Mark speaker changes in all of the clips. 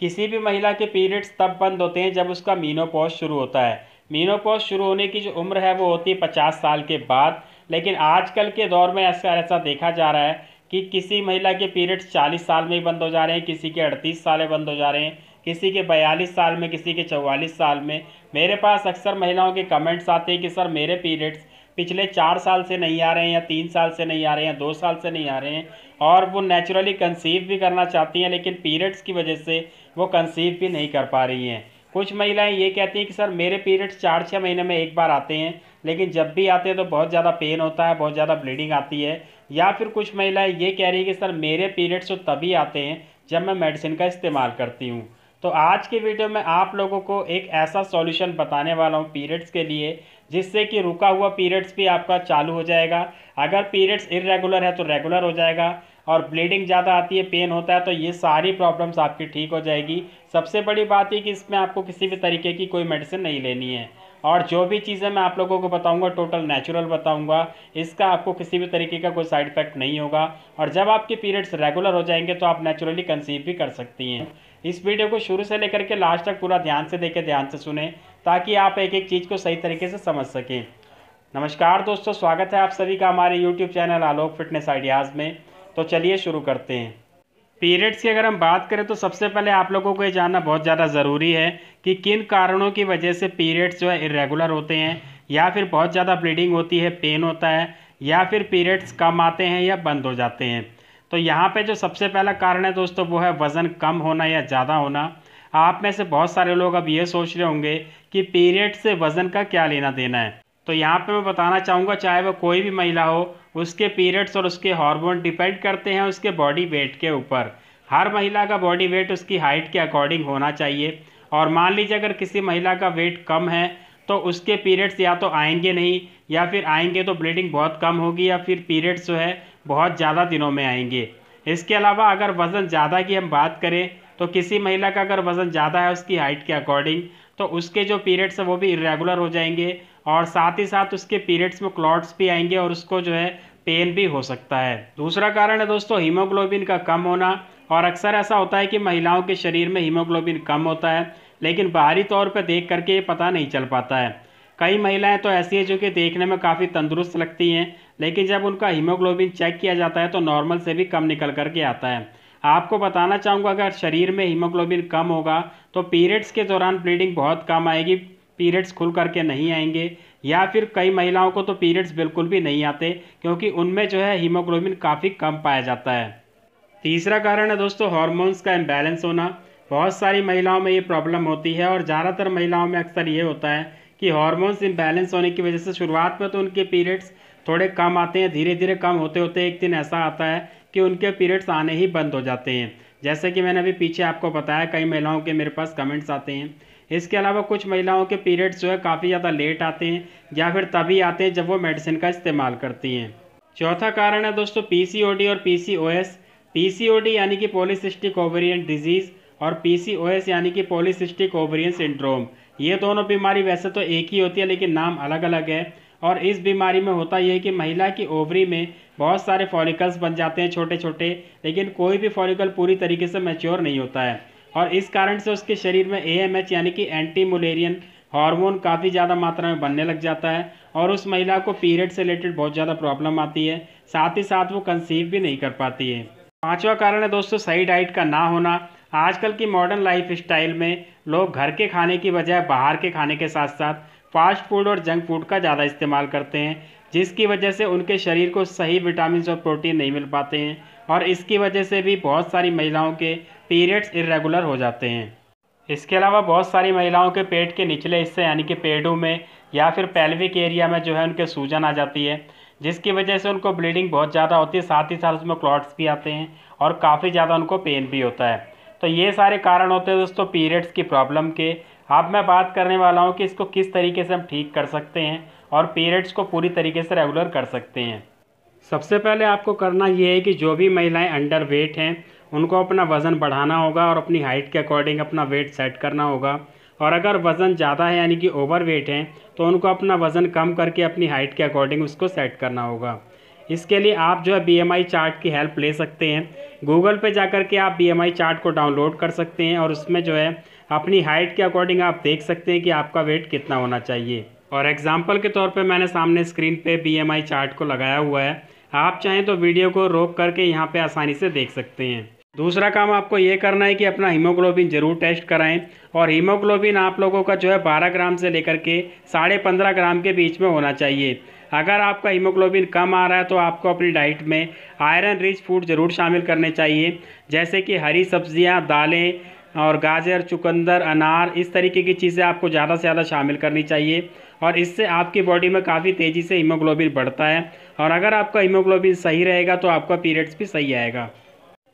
Speaker 1: किसी भी महिला के पीरियड्स तब बंद होते हैं जब उसका मीनोपॉज शुरू होता है मीनोपॉज शुरू होने की जो उम्र है वो होती है पचास साल के बाद लेकिन आजकल के दौर में ऐसा ऐसा देखा जा रहा है कि किसी महिला के पीरियड्स चालीस साल में ही बंद हो जा रहे हैं किसी के अड़तीस साल में बंद हो जा रहे हैं किसी के बयालीस साल में किसी के चौवालीस साल में मेरे पास अक्सर महिलाओं के कमेंट्स आते हैं कि सर मेरे पीरियड्स पिछले चार साल से नहीं आ रहे हैं या तीन साल से नहीं आ रहे हैं या दो साल से नहीं आ रहे हैं और वो नेचुरली कंसीव भी करना चाहती हैं लेकिन पीरियड्स की वजह से वो कंसीव भी नहीं कर पा रही हैं कुछ महिलाएं ये कहती हैं कि सर मेरे पीरियड्स चार छः महीने में एक बार आते हैं लेकिन जब भी आते हैं तो बहुत ज़्यादा पेन होता है बहुत ज़्यादा ब्लीडिंग आती है या फिर कुछ महिलाएँ ये कह रही हैं कि सर मेरे पीरियड्स तो तभी आते हैं जब मैं मेडिसिन का इस्तेमाल करती हूँ तो आज के वीडियो में आप लोगों को एक ऐसा सॉल्यूशन बताने वाला हूँ पीरियड्स के लिए जिससे कि रुका हुआ पीरियड्स भी आपका चालू हो जाएगा अगर पीरियड्स इरेगुलर है तो रेगुलर हो जाएगा और ब्लीडिंग ज़्यादा आती है पेन होता है तो ये सारी प्रॉब्लम्स आपकी ठीक हो जाएगी सबसे बड़ी बात है कि इसमें आपको किसी भी तरीके की कोई मेडिसिन नहीं लेनी है और जो भी चीज़ें मैं आप लोगों को बताऊंगा टोटल नेचुरल बताऊंगा इसका आपको किसी भी तरीके का कोई साइड इफेक्ट नहीं होगा और जब आपके पीरियड्स रेगुलर हो जाएंगे तो आप नेचुरली कंसीव भी कर सकती हैं इस वीडियो को शुरू से लेकर के लास्ट तक पूरा ध्यान से देखें ध्यान से सुने ताकि आप एक एक चीज़ को सही तरीके से समझ सकें नमस्कार दोस्तों स्वागत है आप सभी का हमारे YouTube channel Alok Fitness Ideas में तो चलिए शुरू करते हैं पीरियड्स की अगर हम बात करें तो सबसे पहले आप लोगों को ये जानना बहुत ज़्यादा ज़रूरी है कि किन कारणों की वजह से पीरियड्स जो है इरेगुलर होते हैं या फिर बहुत ज़्यादा ब्लीडिंग होती है पेन होता है या फिर पीरियड्स कम आते हैं या बंद हो जाते हैं तो यहाँ पे जो सबसे पहला कारण है दोस्तों वो है वज़न कम होना या ज़्यादा होना आप में से बहुत सारे लोग अब ये सोच रहे होंगे कि पीरियड से वज़न का क्या लेना देना है तो यहाँ पे मैं बताना चाहूँगा चाहे वह कोई भी महिला हो उसके पीरियड्स और उसके हार्मोन डिपेंड करते हैं उसके बॉडी वेट के ऊपर हर महिला का बॉडी वेट उसकी हाइट के अकॉर्डिंग होना चाहिए और मान लीजिए अगर किसी महिला का वेट कम है तो उसके पीरियड्स या तो आएंगे नहीं या फिर आएंगे तो ब्लीडिंग बहुत कम होगी या फिर पीरियड्स जो है बहुत ज़्यादा दिनों में आएंगे इसके अलावा अगर वज़न ज़्यादा की हम बात करें तो किसी महिला का अगर वज़न ज़्यादा है उसकी हाइट के अकॉर्डिंग तो उसके जो पीरियड्स हैं वो भी इरेगुलर हो जाएंगे और साथ ही साथ उसके पीरियड्स में क्लॉट्स भी आएंगे और उसको जो है पेन भी हो सकता है दूसरा कारण है दोस्तों हीमोग्लोबिन का कम होना और अक्सर ऐसा होता है कि महिलाओं के शरीर में हीमोग्लोबिन कम होता है लेकिन बाहरी तौर पर देख करके ये पता नहीं चल पाता है कई महिलाएं तो ऐसी हैं जो कि देखने में काफ़ी तंदुरुस्त लगती हैं लेकिन जब उनका हीमोग्लोबिन चेक किया जाता है तो नॉर्मल से भी कम निकल करके आता है आपको बताना चाहूँगा अगर शरीर में हीमोग्लोबिन कम होगा तो पीरियड्स के दौरान ब्लीडिंग बहुत कम आएगी पीरियड्स खुल करके नहीं आएंगे या फिर कई महिलाओं को तो पीरियड्स बिल्कुल भी नहीं आते क्योंकि उनमें जो है हीमोग्लोबिन काफ़ी कम पाया जाता है तीसरा कारण है दोस्तों हॉर्मोन्स का इम्बैलेंस होना बहुत सारी महिलाओं में ये प्रॉब्लम होती है और ज़्यादातर महिलाओं में अक्सर ये होता है कि हॉर्मोन्स इम्बैलेंस होने की वजह से शुरुआत में तो उनके पीरियड्स थोड़े कम आते हैं धीरे धीरे कम होते होते एक दिन ऐसा आता है कि उनके पीरियड्स आने ही बंद हो जाते हैं जैसे कि मैंने अभी पीछे आपको बताया कई महिलाओं के मेरे पास कमेंट्स आते हैं इसके अलावा कुछ महिलाओं के पीरियड्स जो है काफ़ी ज़्यादा लेट आते हैं या फिर तभी आते हैं जब वो मेडिसिन का इस्तेमाल करती हैं चौथा कारण है दोस्तों पीसीओडी और पीसीओएस पीसीओडी यानी कि पोलिसिस्टिक ओवेरियन डिजीज़ और पीसीओएस यानी कि पोलिसिस्टिक ओवेरियन सिंड्रोम ये दोनों बीमारी वैसे तो एक ही होती है लेकिन नाम अलग अलग है और इस बीमारी में होता यह है कि महिला की ओवरी में बहुत सारे फॉलिकल्स बन जाते हैं छोटे छोटे लेकिन कोई भी फॉलिकल पूरी तरीके से मैच्योर नहीं होता है और इस कारण से उसके शरीर में ए यानी कि एंटी मोलेरियन हार्मोन काफ़ी ज़्यादा मात्रा में बनने लग जाता है और उस महिला को पीरियड से रिलेटेड बहुत ज़्यादा प्रॉब्लम आती है साथ ही साथ वो कंसीव भी नहीं कर पाती है पाँचवा कारण है दोस्तों सही डाइट का ना होना आजकल की मॉडर्न लाइफ स्टाइल में लोग घर के खाने की बजाय बाहर के खाने के साथ साथ फास्ट फूड और जंक फूड का ज़्यादा इस्तेमाल करते हैं जिसकी वजह से उनके शरीर को सही विटामिन और प्रोटीन नहीं मिल पाते हैं और इसकी वजह से भी बहुत सारी महिलाओं के पीरियड्स इरेगुलर हो जाते हैं इसके अलावा बहुत सारी महिलाओं के पेट के निचले हिस्से यानी कि पेड़ों में या फिर पैल्विक एरिया में जो है उनके सूजन आ जाती है जिसकी वजह से उनको ब्लीडिंग बहुत ज़्यादा होती है साथ ही साथ उसमें क्लॉट्स भी आते हैं और काफ़ी ज़्यादा उनको पेन भी होता है तो ये सारे कारण होते हैं दोस्तों पीरियड्स की प्रॉब्लम के अब मैं बात करने वाला हूँ कि इसको किस तरीके से हम ठीक कर सकते हैं और पीरियड्स को पूरी तरीके से रेगुलर कर सकते हैं सबसे पहले आपको करना ये है कि जो भी महिलाएं अंडर वेट हैं उनको अपना वज़न बढ़ाना होगा और अपनी हाइट के अकॉर्डिंग अपना वेट सेट करना होगा और अगर वज़न ज़्यादा है यानी कि ओवर वेट है तो उनको अपना वज़न कम करके अपनी हाइट के अकॉर्डिंग उसको सेट करना होगा इसके लिए आप जो है बी चार्ट की हेल्प ले सकते हैं गूगल पर जा के आप बी चार्ट को डाउनलोड कर सकते हैं और उसमें जो है अपनी हाइट के अकॉर्डिंग आप देख सकते हैं कि आपका वेट कितना होना चाहिए और एग्जाम्पल के तौर पर मैंने सामने स्क्रीन पर बी चार्ट को लगाया हुआ है आप चाहें तो वीडियो को रोक करके यहाँ पर आसानी से देख सकते हैं दूसरा काम आपको ये करना है कि अपना हीमोग्लोबिन ज़रूर टेस्ट कराएं और हीमोग्लोबिन आप लोगों का जो है 12 ग्राम से लेकर के साढ़े पंद्रह ग्राम के बीच में होना चाहिए अगर आपका हीमोग्लोबिन कम आ रहा है तो आपको अपनी डाइट में आयरन रिच फूड ज़रूर शामिल करने चाहिए जैसे कि हरी सब्जियां दालें और गाजर चुकंदर अनार इस तरीके की चीज़ें आपको ज़्यादा से ज़्यादा शामिल करनी चाहिए और इससे आपकी बॉडी में काफ़ी तेज़ी से हीमोग्लोबिन बढ़ता है और अगर आपका हीमोग्लोबिन सही रहेगा तो आपका पीरियड्स भी सही आएगा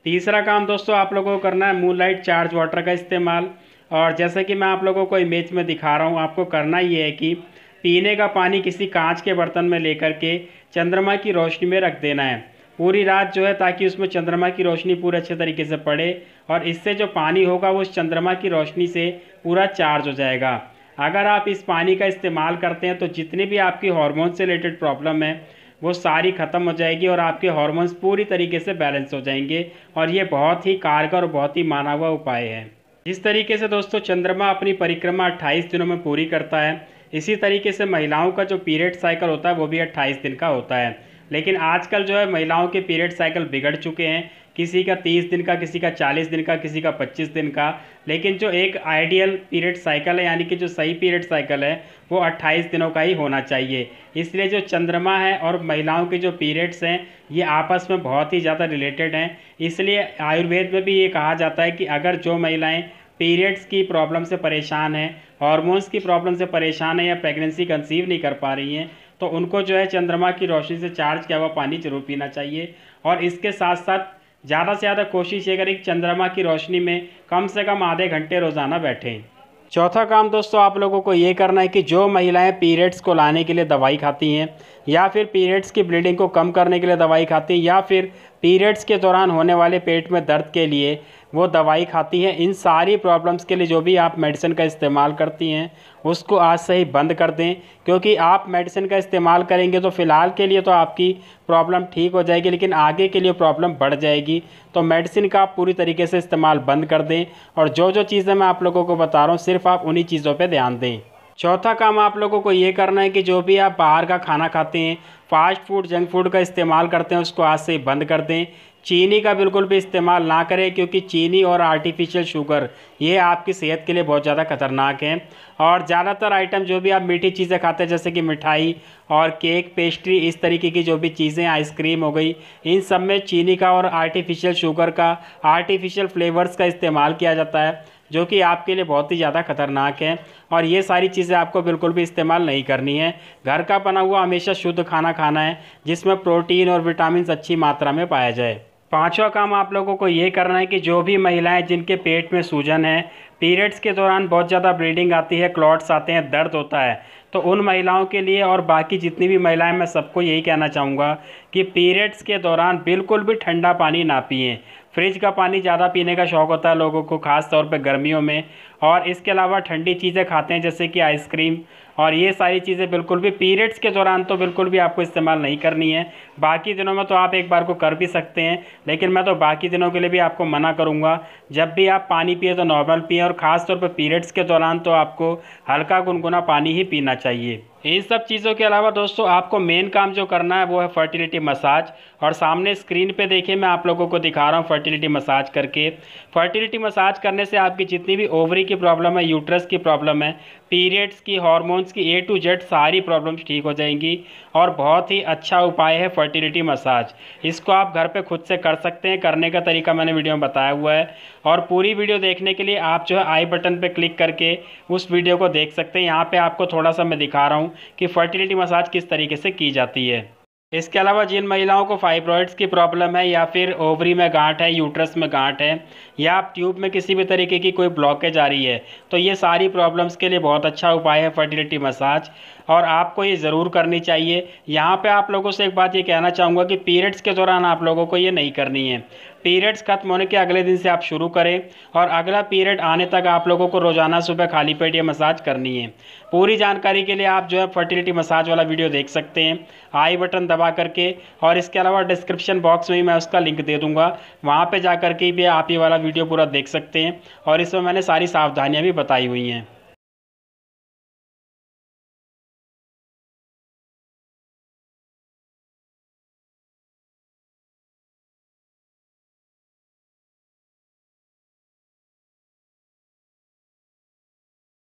Speaker 1: तीसरा काम दोस्तों आप लोगों को करना है मून लाइट चार्ज वाटर का इस्तेमाल और जैसे कि मैं आप लोगों को इमेज में दिखा रहा हूँ आपको करना ये है कि पीने का पानी किसी कांच के बर्तन में लेकर के चंद्रमा की रोशनी में रख देना है पूरी रात जो है ताकि उसमें चंद्रमा की रोशनी पूरे अच्छे तरीके से पड़े और इससे जो पानी होगा वो चंद्रमा की रोशनी से पूरा चार्ज हो जाएगा अगर आप इस पानी का इस्तेमाल करते हैं तो जितनी भी आपकी हॉर्मोन से रिलेटेड प्रॉब्लम है वो सारी ख़त्म हो जाएगी और आपके हॉर्मोन्स पूरी तरीके से बैलेंस हो जाएंगे और ये बहुत ही कारगर और बहुत ही माना हुआ उपाय है जिस तरीके से दोस्तों चंद्रमा अपनी परिक्रमा 28 दिनों में पूरी करता है इसी तरीके से महिलाओं का जो पीरियड साइकिल होता है वो भी 28 दिन का होता है लेकिन आजकल जो है महिलाओं के पीरियड साइकिल बिगड़ चुके हैं किसी का तीस दिन का किसी का चालीस दिन का किसी का पच्चीस दिन का लेकिन जो एक आइडियल पीरियड साइकिल है यानी कि जो सही पीरियड साइकिल है वो अट्ठाईस दिनों का ही होना चाहिए इसलिए जो चंद्रमा है और महिलाओं के जो पीरियड्स हैं ये आपस में बहुत ही ज़्यादा रिलेटेड हैं इसलिए आयुर्वेद में भी ये कहा जाता है कि अगर जो महिलाएँ पीरियड्स की प्रॉब्लम से परेशान हैं हॉर्मोन्स की प्रॉब्लम से परेशान है या प्रेगनेंसी कंसीव नहीं कर पा रही हैं तो उनको जो है चंद्रमा की रोशनी से चार्ज किया हुआ पानी जरूर पीना चाहिए और इसके साथ साथ ज़्यादा से ज़्यादा कोशिश ये करें कि चंद्रमा की रोशनी में कम से कम आधे घंटे रोज़ाना बैठें चौथा काम दोस्तों आप लोगों को ये करना है कि जो महिलाएं पीरियड्स को लाने के लिए दवाई खाती हैं या फिर पीरियड्स की ब्लीडिंग को कम करने के लिए दवाई खाती हैं या फिर पीरियड्स के दौरान होने वाले पेट में दर्द के लिए वो दवाई खाती हैं इन सारी प्रॉब्लम्स के लिए जो भी आप मेडिसिन का इस्तेमाल करती हैं उसको आज से ही बंद कर दें क्योंकि आप मेडिसिन का इस्तेमाल करेंगे तो फ़िलहाल के लिए तो आपकी प्रॉब्लम ठीक हो जाएगी लेकिन आगे के लिए प्रॉब्लम बढ़ जाएगी तो मेडिसिन का आप पूरी तरीके से इस्तेमाल बंद कर दें और जो जो चीज़ें मैं आप लोगों को बता रहा हूँ सिर्फ आप उन्हीं चीज़ों पर ध्यान दें चौथा काम आप लोगों को ये करना है कि जो भी आप बाहर का खाना खाते हैं फास्ट फूड जंक फूड का इस्तेमाल करते हैं उसको आज से बंद कर दें चीनी का बिल्कुल भी इस्तेमाल ना करें क्योंकि चीनी और आर्टिफिशियल शुगर ये आपकी सेहत के लिए बहुत ज़्यादा खतरनाक है और ज़्यादातर आइटम जो भी आप मीठी चीज़ें खाते हैं जैसे कि मिठाई और केक पेस्ट्री इस तरीके की जो भी चीज़ें आइसक्रीम हो गई इन सब में चीनी का और आर्टिफिशियल शुगर का आर्टिफिशियल फ्लेवर्स का इस्तेमाल किया जाता है जो कि आपके लिए बहुत ही ज़्यादा खतरनाक है और ये सारी चीज़ें आपको बिल्कुल भी इस्तेमाल नहीं करनी है घर का बना हुआ हमेशा शुद्ध खाना खाना है जिसमें प्रोटीन और विटामिन अच्छी मात्रा में पाया जाए पांचवा काम आप लोगों को ये करना है कि जो भी महिलाएं जिनके पेट में सूजन है पीरियड्स के दौरान बहुत ज़्यादा ब्लीडिंग आती है क्लॉट्स आते हैं दर्द होता है तो उन महिलाओं के लिए और बाकी जितनी भी महिलाएं मैं सबको यही कहना चाहूँगा कि पीरियड्स के दौरान बिल्कुल भी ठंडा पानी ना पिए फ्रिज का पानी ज़्यादा पीने का शौक़ होता है लोगों को ख़ास तौर पे गर्मियों में और इसके अलावा ठंडी चीज़ें खाते हैं जैसे कि आइसक्रीम और ये सारी चीज़ें बिल्कुल भी पीरियड्स के दौरान तो बिल्कुल भी आपको इस्तेमाल नहीं करनी है बाकी दिनों में तो आप एक बार को कर भी सकते हैं लेकिन मैं तो बाकी दिनों के लिए भी आपको मना करूँगा जब भी आप पानी पिए तो नॉर्मल पिए और ख़ासतौर पर पीरियड्स के दौरान तो आपको हल्का गुनगुना पानी ही पीना चाहिए इन सब चीज़ों के अलावा दोस्तों आपको मेन काम जो करना है वो है फर्टिलिटी मसाज और सामने स्क्रीन पे देखिए मैं आप लोगों को दिखा रहा हूँ फर्टिलिटी मसाज करके फर्टिलिटी मसाज करने से आपकी जितनी भी ओवरी की प्रॉब्लम है यूट्रस की प्रॉब्लम है पीरियड्स की हॉर्मोन्स की ए टू जेड सारी प्रॉब्लम्स ठीक हो जाएंगी और बहुत ही अच्छा उपाय है फर्टिलिटी मसाज इसको आप घर पर खुद से कर सकते हैं करने का तरीका मैंने वीडियो में बताया हुआ है और पूरी वीडियो देखने के लिए आप जो है आई बटन पर क्लिक करके उस वीडियो को देख सकते हैं यहाँ पर आपको थोड़ा सा मैं दिखा रहा हूँ हूँ कि फर्टिलिटी मसाज किस तरीके से की जाती है इसके अलावा जिन महिलाओं को फाइब्रॉइड्स की प्रॉब्लम है या फिर ओवरी में गांठ है यूट्रस में गांठ है या आप ट्यूब में किसी भी तरीके की कोई ब्लॉकेज आ रही है तो ये सारी प्रॉब्लम्स के लिए बहुत अच्छा उपाय है फर्टिलिटी मसाज और आपको ये ज़रूर करनी चाहिए यहाँ पे आप लोगों से एक बात ये कहना चाहूँगा कि पीरियड्स के दौरान आप लोगों को ये नहीं करनी है पीरियड्स खत्म होने के अगले दिन से आप शुरू करें और अगला पीरियड आने तक आप लोगों को रोज़ाना सुबह खाली पेट ये मसाज करनी है पूरी जानकारी के लिए आप जो है फर्टिलिटी मसाज वाला वीडियो देख सकते हैं आई बटन दबा करके और इसके अलावा डिस्क्रिप्शन बॉक्स में ही मैं उसका लिंक दे दूँगा वहाँ पर जा के भी आप ये वाला वीडियो पूरा देख सकते हैं और इसमें मैंने सारी सावधानियाँ भी बताई हुई हैं